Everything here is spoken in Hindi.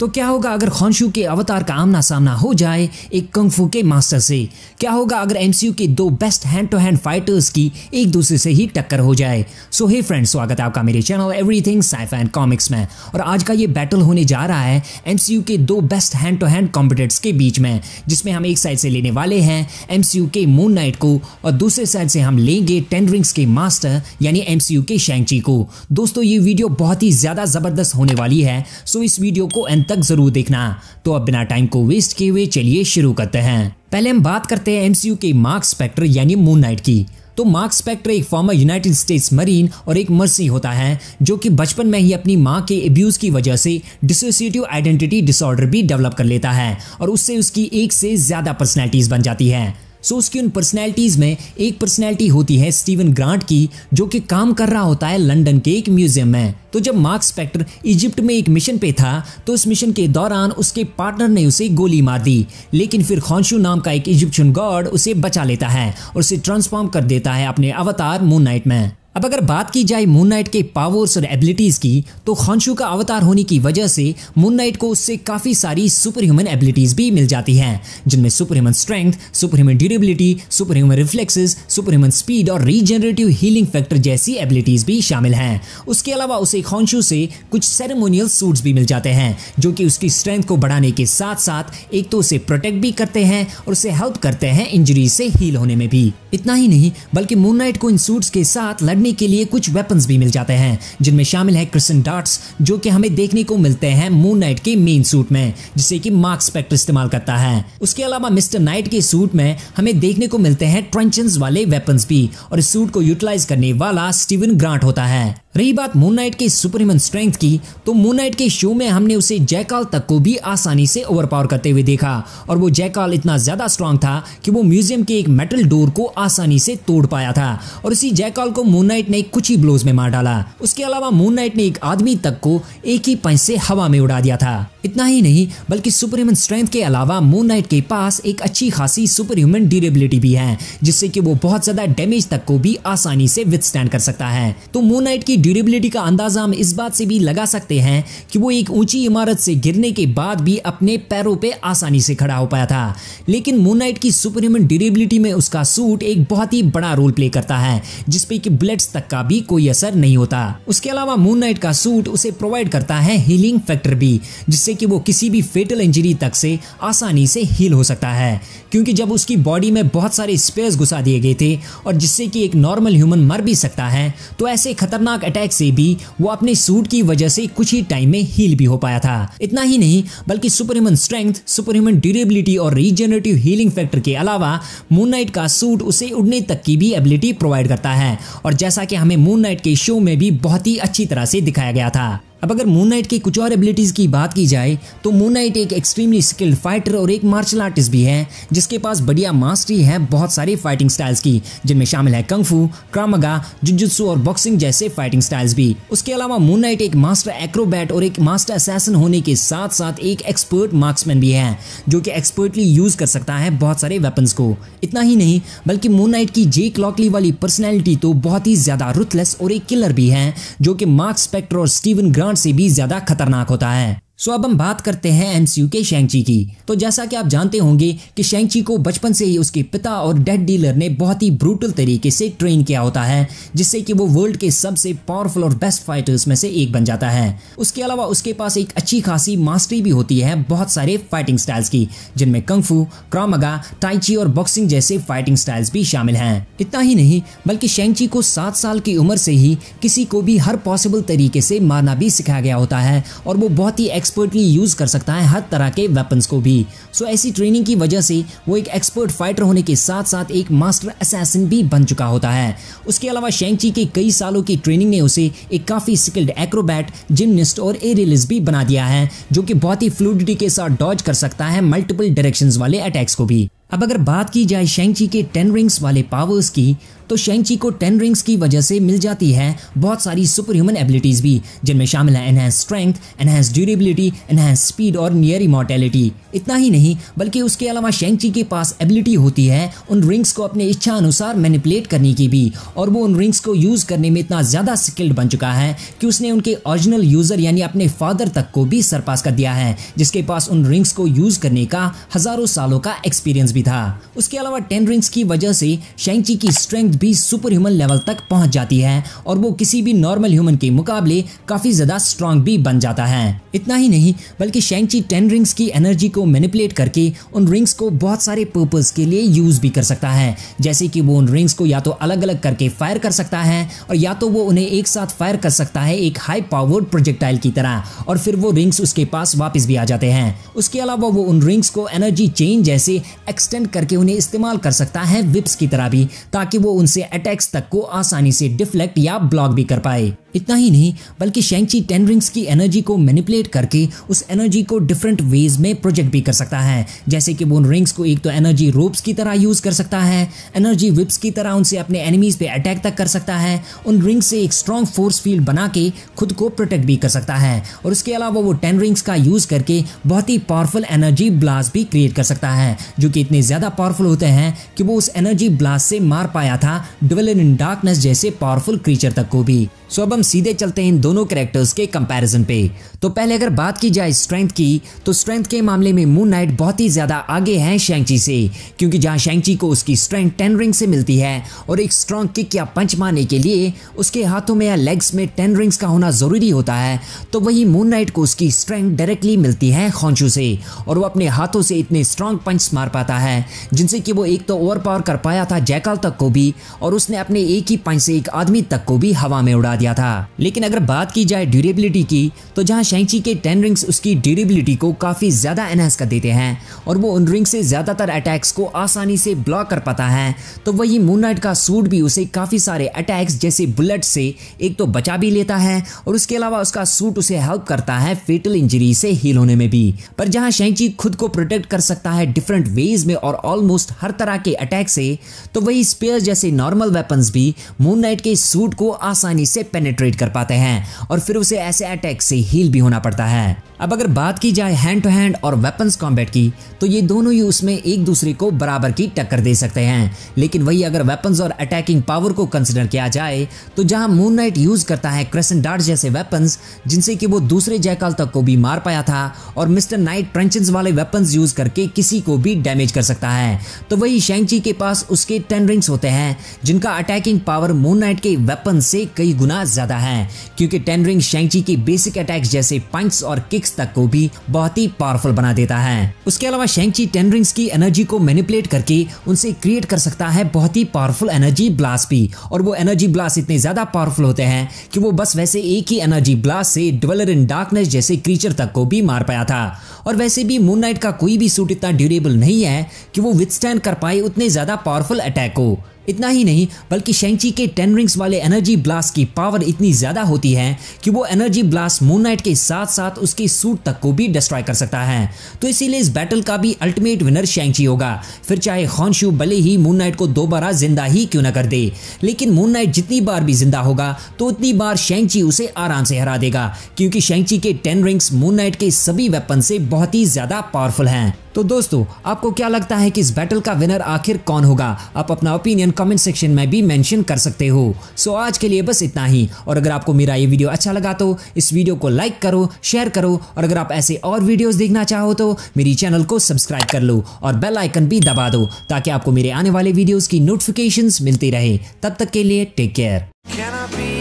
तो क्या होगा अगर खॉन्शू के अवतार का आमना सामना हो जाए एक कंगफू के मास्टर से क्या होगा अगर एमसीयू के दो best hand to hand fighters की एक दूसरे से ही टक्कर हो जाए सो हे फ्रेंड्स स्वागत है आपका मेरे channel everything sci-fi and comics में और आज का ये बैटल होने जा रहा है एमसीयू के दो best hand to hand competitors के बीच में जिसमें हम एक साइड से लेने वाले हैं एम के मून नाइट को और दूसरे साइड से हम लेंगे टेंडरिंग्स के मास्टर यानी एम के शैंगची को दोस्तों ये वीडियो बहुत ही ज़्यादा ज़बरदस्त होने वाली है सो इस वीडियो को एंड एंड तक जरूर देखना तो अब बिना टाइम को वेस्ट किए हुए चलिए शुरू करते हैं पहले हम बात करते हैं एमसीयू के मार्क स्पेक्टर यानी मून नाइट की तो मार्क स्पेक्टर एक फॉर्मर यूनाइटेड स्टेट्स मरीन और एक मर्सी होता है जो कि बचपन में ही अपनी माँ के एब्यूज की वजह से डिसोसिएटिव आइडेंटिटी डिसऑर्डर भी डेवलप कर लेता है और उससे उसकी एक से ज़्यादा पर्सनैलिटीज़ बन जाती है सो so, उसकी उन पर्सनैलिटीज़ में एक पर्सनैलिटी होती है स्टीवन ग्रांट की जो कि काम कर रहा होता है लंदन के एक म्यूजियम में तो जब मार्क स्पेक्टर इजिप्ट में एक मिशन पे था तो उस मिशन के दौरान उसके पार्टनर ने उसे गोली मार दी लेकिन फिर खौशू नाम का एक इजिप्शियन गॉड उसे बचा लेता है और उसे ट्रांसफॉर्म कर देता है अपने अवतार मून नाइट में अब अगर बात की जाए मून नाइट के पावर्स और एबिलिटीज़ की तो खांशु का अवतार होने की वजह से मून नाइट को उससे काफ़ी सारी सुपर ह्यूमन एबिलिटीज़ भी मिल जाती हैं जिनमें super human strength super human durability super human reflexes super human speed और रीजनरेटिव हीलिंग फैक्टर जैसी एबिलिटीज़ भी शामिल हैं उसके अलावा उसे खांशु से कुछ सेरेमोनियल सूट्स भी मिल जाते हैं जो कि उसकी स्ट्रेंथ को बढ़ाने के साथ साथ एक तो उसे प्रोटेक्ट भी करते हैं और उसे हेल्प करते हैं इंजरी से हील होने में भी इतना ही नहीं बल्कि मून नाइट को इन सूट्स के साथ लड़ने लड़ने के लिए कुछ वेपन्स भी मिल जाते हैं जिनमें शामिल है क्रिसन डार्ट्स जो कि हमें देखने को मिलते हैं मून नाइट के मेन सूट में जिसे कि मार्क स्पेक्टर इस्तेमाल करता है उसके अलावा मिस्टर नाइट के सूट में हमें देखने को मिलते हैं ट्रेंचन वाले वेपन्स भी और इस सूट को यूटिलाइज करने वाला स्टीवन ग्रांट होता है रही बात मून नाइट की सुपर ह्यूमन स्ट्रेंथ की तो मून नाइट के शो में हमने उसे जयकाल तक को भी आसानी से ओवरपावर करते हुए देखा और वो जयकाल इतना ज़्यादा स्ट्रांग था कि वो म्यूजियम के एक मेटल डोर को आसानी से तोड़ पाया था और इसी जयकाल को मून नाइट ने कुछ ही ब्लोज में मार डाला उसके अलावा मून नाइट ने एक आदमी तक को एक ही पंच से हवा में उड़ा दिया था इतना ही नहीं बल्कि सुपर ह्यूमन स्ट्रेंथ के अलावा मून नाइट के पास एक अच्छी खासी सुपर ह्यूमन ड्यूरेबिलिटी भी है जिससे कि वो बहुत ज़्यादा डैमेज तक को भी आसानी से विथस्टैंड कर सकता है तो मून नाइट की ड्यूरेबिलिटी का अंदाज़ा हम इस बात से भी लगा सकते हैं कि वो एक ऊंची इमारत से गिरने के बाद भी अपने पैरों पे आसानी से खड़ा हो पाया था लेकिन मूनाइट की सुपर ह्यूमन ड्यूरेबिलिटी में उसका सूट एक बहुत ही बड़ा रोल प्ले करता है जिसपे की ब्लेड्स तक का भी कोई असर नहीं होता उसके अलावा मून नाइट का सूट उसे प्रोवाइड करता है हीलिंग फैक्टर भी जिससे कि वो किसी भी फेटल इंजरी तक से आसानी से हील हो सकता है क्योंकि जब उसकी बॉडी में बहुत सारे स्पेयर्स घुसा दिए गए थे और जिससे कि एक नॉर्मल ह्यूमन मर भी सकता है तो ऐसे खतरनाक अटैक से भी वो अपने सूट की वजह से कुछ ही टाइम में हील भी हो पाया था इतना ही नहीं बल्कि super human strength super human durability और रीजनरेटिव हीलिंग फैक्टर के अलावा मून नाइट का सूट उसे उड़ने तक की भी एबिलिटी प्रोवाइड करता है और जैसा कि हमें मून नाइट के शो में भी बहुत ही अच्छी तरह से दिखाया गया था अब अगर मून नाइट की कुछ और एबिलिटीज़ की बात की जाए तो मून नाइट एक एक्सट्रीमली स्किल्ड फाइटर और एक मार्शल आर्टिस्ट भी है जिसके पास बढ़िया मास्टरी है बहुत सारी फाइटिंग स्टाइल्स की जिनमें शामिल है कंगफू क्रामगा जुजुत्सु और बॉक्सिंग जैसे फाइटिंग स्टाइल्स भी उसके अलावा मून नाइट एक मास्टर एक्रोबैट और एक मास्टर असैसन होने के साथ साथ एक एक्सपर्ट मार्क्समैन भी है जो कि एक्सपर्टली यूज़ कर सकता है बहुत सारे वेपन्स को इतना ही नहीं बल्कि मून नाइट की जे क्लॉकली वाली पर्सनैलिटी तो बहुत ही ज़्यादा रुथलेस और एक किलर भी है जो कि मार्क्स स्पेक्टर और स्टीवन ग्रांड से भी ज्यादा खतरनाक होता है सो अब हम बात करते हैं एमसीयू के शेंगची की तो जैसा कि आप जानते होंगे कि शेंगची को बचपन से ही उसके पिता और डेड डीलर ने बहुत ही ब्रूटल तरीके से ट्रेन किया होता है जिससे कि वो वर्ल्ड के सबसे पावरफुल और बेस्ट फाइटर्स में से एक बन जाता है उसके अलावा उसके पास एक अच्छी खासी मास्टरी भी होती है बहुत सारे फाइटिंग स्टाइल्स की जिनमें कंगफू क्रामगा टाइची और बॉक्सिंग जैसे फाइटिंग स्टाइल्स भी शामिल हैं इतना ही नहीं बल्कि शेंगची को सात साल की उम्र से ही किसी को भी हर पॉसिबल तरीके से मारना भी सिखाया गया होता है और वो बहुत ही एक्सपर्टली यूज कर सकता है हर तरह के वेपन्स को भी सो so, ऐसी ट्रेनिंग की वजह से वो एक एक्सपर्ट फाइटर होने के साथ साथ एक मास्टर असैसिन भी बन चुका होता है उसके अलावा शेंगची के कई सालों की ट्रेनिंग ने उसे एक काफ़ी स्किल्ड एक्रोबैट जिमनिस्ट और एरियलिस भी बना दिया है जो कि बहुत ही फ्लूडिटी के साथ डॉज कर सकता है मल्टीपल डायरेक्शंस वाले अटैक्स को भी अब अगर बात की जाए शेंगची के टेन रिंग्स वाले पावर्स की तो शेंगची को टेन रिंग्स की वजह से मिल जाती है बहुत सारी सुपर ह्यूमन एबिलिटीज़ भी जिनमें शामिल है enhance strength enhance durability enhance speed और नियर इमोटेलिटी इतना ही नहीं बल्कि उसके अलावा शेंगची के पास एबिलिटी होती है उन रिंग्स को अपने इच्छा अनुसार मैनिपुलेट करने की भी और वो उन रिंग्स को यूज़ करने में इतना ज़्यादा स्किल्ड बन चुका है कि उसने उनके ऑरिजिनल यूज़र यानी अपने फादर तक को भी सरपास कर दिया है जिसके पास उन रिंग्स को यूज़ करने का हज़ारों सालों का एक्सपीरियंस भी था उसके अलावा टेन रिंग्स की वजह से शेंगची की स्ट्रेंथ भी सुपर ह्यूमन लेवल तक पहुंच जाती है और वो किसी भी नॉर्मल ह्यूमन के मुकाबले काफी ज्यादा स्ट्रांग भी बन जाता है इतना ही नहीं बल्कि शेंगची टेन रिंग्स की एनर्जी को मैनिपुलेट करके उन रिंग्स को बहुत सारे पर्पज के लिए यूज भी कर सकता है जैसे कि वो उन रिंग्स को या तो अलग अलग करके फायर कर सकता है और या तो वो उन्हें एक साथ फायर कर सकता है एक हाई पावर्ड प्रोजेक्टाइल की तरह और फिर वो रिंग्स उसके पास वापस भी आ जाते हैं उसके अलावा वो उन रिंग्स को एनर्जी चेंज जैसे एक्स एक्सटेंड करके उन्हें इस्तेमाल कर सकता है विप्स की तरह भी ताकि वो उनसे अटैक्स तक को आसानी से डिफ्लेक्ट या ब्लॉक भी कर पाए इतना ही नहीं बल्कि शेंगची टेन रिंग्स की एनर्जी को मैनिपुलेट करके उस एनर्जी को डिफरेंट वेज में प्रोजेक्ट भी कर सकता है जैसे कि वो उन रिंग्स को एक तो एनर्जी रोप्स की तरह यूज़ कर सकता है एनर्जी विप्स की तरह उनसे अपने एनिमीज़ पे अटैक तक कर सकता है उन रिंग्स से एक स्ट्रॉन्ग फोर्स फील्ड बना के खुद को प्रोटेक्ट भी कर सकता है और उसके अलावा वो टेन रिंग्स का यूज़ करके बहुत ही पावरफुल एनर्जी ब्लास्ट भी क्रिएट कर सकता है जो कि इतने ज़्यादा पावरफुल होते हैं कि वो उस एनर्जी ब्लास्ट से मार पाया था डिवेलन इन डार्कनेस जैसे पावरफुल क्रीचर तक को भी सो अब हम सीधे चलते हैं इन दोनों कैरेक्टर्स के कंपैरिजन पे तो पहले अगर बात की जाए स्ट्रेंथ की तो स्ट्रेंथ के मामले में मून नाइट बहुत ही ज़्यादा आगे हैं शेंगची से क्योंकि जहां शेंगची को उसकी स्ट्रेंथ टेन रिंग से मिलती है और एक स्ट्रॉन्ग किक या पंच मारने के लिए उसके हाथों में या लेग्स में टेन रिंग्स का होना ज़रूरी होता है तो वही मून नाइट को उसकी स्ट्रेंथ डायरेक्टली मिलती है खौचू से और वो अपने हाथों से इतने स्ट्रॉन्ग पंच मार पाता है जिनसे कि वो एक तो ओवर पावर कर पाया था जैकाल तक को भी और उसने अपने एक ही पंच से एक आदमी तक को भी हवा में उड़ा दिया था था लेकिन अगर बात की जाए ड्यूरेबिलिटी की तो जहाँ शैंची के टेन रिंग्स उसकी ड्यूरेबिलिटी को काफ़ी ज़्यादा एनहेंस कर देते हैं और वो उन रिंग से ज़्यादातर अटैक्स को आसानी से ब्लॉक कर पाता है तो वही मून नाइट का सूट भी उसे काफ़ी सारे अटैक्स जैसे बुलेट से एक तो बचा भी लेता है और उसके अलावा उसका सूट उसे हेल्प करता है फेटल इंजरी से हील होने में भी पर जहाँ शैंची खुद को प्रोटेक्ट कर सकता है डिफरेंट वेज में और ऑलमोस्ट हर तरह के अटैक से तो वही स्पेयर जैसे नॉर्मल वेपन्स भी मून नाइट के सूट को आसानी से पेनेट पेनिट्रेट कर पाते हैं और फिर उसे ऐसे अटैक से हील भी होना पड़ता है अब अगर बात की जाए हैंड टू हैंड और वेपन्स कॉम्बैट की तो ये दोनों ही उसमें एक दूसरे को बराबर की टक्कर दे सकते हैं लेकिन वही अगर वेपन्स और अटैकिंग पावर को कंसिडर किया जाए तो जहां मून नाइट यूज करता है क्रेसन डार्ट जैसे वेपन्स जिनसे कि वो दूसरे जयकाल तक को भी मार पाया था और मिस्टर नाइट ट्रेंचेंस वाले वेपन्स यूज करके किसी को भी डैमेज कर सकता है तो वही शेंगची के पास उसके टेन रिंग्स होते हैं जिनका अटैकिंग पावर मून नाइट के वेपन से कई गुना ज्यादा है क्योंकि टेन रिंग शेंगची की बेसिक अटैक्स जैसे पंक्स और किस सिक्स तक को भी बहुत ही पावरफुल बना देता है उसके अलावा शेंगची टेन रिंग्स की एनर्जी को मैनिपुलेट करके उनसे क्रिएट कर सकता है बहुत ही पावरफुल एनर्जी ब्लास्ट भी और वो एनर्जी ब्लास्ट इतने ज्यादा पावरफुल होते हैं कि वो बस वैसे एक ही एनर्जी ब्लास्ट से ड्वेलर इन डार्कनेस जैसे क्रीचर तक को भी मार पाया था और वैसे भी मून नाइट का कोई भी सूट इतना ड्यूरेबल नहीं है कि वो विथस्टैंड कर पाए उतने ज्यादा पावरफुल अटैक को इतना ही नहीं बल्कि शेंची के टेन रिंग्स वाले एनर्जी ब्लास्ट की पावर इतनी ज़्यादा होती है कि वो एनर्जी ब्लास्ट मून नाइट के साथ साथ उसके सूट तक को भी डिस्ट्रॉय कर सकता है तो इसीलिए इस बैटल का भी अल्टीमेट विनर शेंची होगा फिर चाहे हॉन्शू भले ही मून नाइट को दोबारा जिंदा ही क्यों ना कर दे लेकिन मून नाइट जितनी बार भी जिंदा होगा तो उतनी बार शेंची उसे आराम से हरा देगा क्योंकि शेंची के टेन रिंग्स मून नाइट के सभी वेपन से बहुत ही ज़्यादा पावरफुल हैं तो दोस्तों आपको क्या लगता है कि इस बैटल का विनर आखिर कौन होगा आप अपना ओपिनियन कमेंट सेक्शन में भी मेंशन कर सकते हो सो आज के लिए बस इतना ही और अगर आपको मेरा ये वीडियो अच्छा लगा तो इस वीडियो को लाइक करो शेयर करो और अगर आप ऐसे और वीडियोस देखना चाहो तो मेरी चैनल को सब्सक्राइब कर लो और बेल आइकन भी दबा दो ताकि आपको मेरे आने वाले वीडियोज़ की नोटिफिकेशन मिलती रहे तब तक के लिए टेक केयर